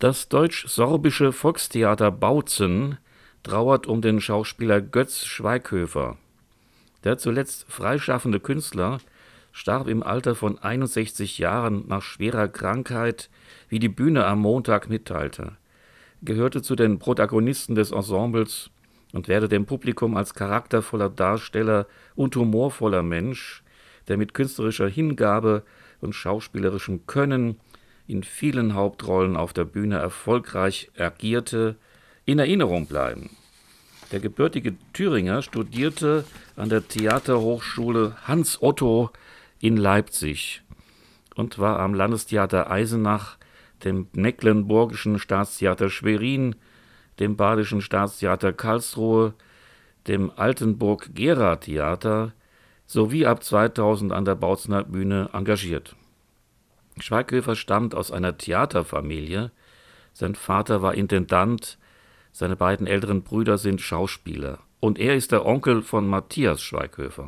Das deutsch-sorbische Volkstheater Bautzen trauert um den Schauspieler Götz Schweighöfer. Der zuletzt freischaffende Künstler starb im Alter von 61 Jahren nach schwerer Krankheit, wie die Bühne am Montag mitteilte. Gehörte zu den Protagonisten des Ensembles und werde dem Publikum als charaktervoller Darsteller und humorvoller Mensch, der mit künstlerischer Hingabe und schauspielerischem Können in vielen Hauptrollen auf der Bühne erfolgreich agierte, in Erinnerung bleiben. Der gebürtige Thüringer studierte an der Theaterhochschule Hans Otto in Leipzig und war am Landestheater Eisenach, dem Mecklenburgischen Staatstheater Schwerin, dem Badischen Staatstheater Karlsruhe, dem Altenburg-Gera-Theater sowie ab 2000 an der Bautzner Bühne engagiert. Schweighöfer stammt aus einer Theaterfamilie. Sein Vater war Intendant, seine beiden älteren Brüder sind Schauspieler. Und er ist der Onkel von Matthias Schweighöfer.